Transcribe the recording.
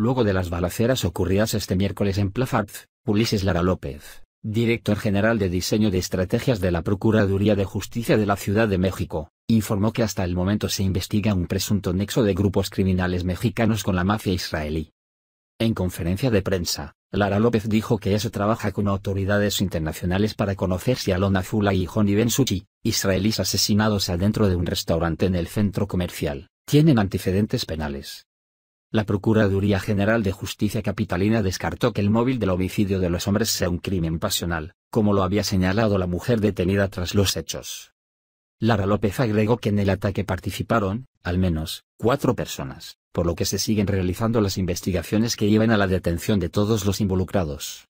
Luego de las balaceras ocurridas este miércoles en Plafatz, Ulises Lara López, director general de diseño de estrategias de la Procuraduría de Justicia de la Ciudad de México, informó que hasta el momento se investiga un presunto nexo de grupos criminales mexicanos con la mafia israelí. En conferencia de prensa, Lara López dijo que eso trabaja con autoridades internacionales para conocer si Alon Zula y Johnny Bensuchi, israelíes asesinados adentro de un restaurante en el centro comercial, tienen antecedentes penales. La Procuraduría General de Justicia Capitalina descartó que el móvil del homicidio de los hombres sea un crimen pasional, como lo había señalado la mujer detenida tras los hechos. Lara López agregó que en el ataque participaron, al menos, cuatro personas, por lo que se siguen realizando las investigaciones que llevan a la detención de todos los involucrados.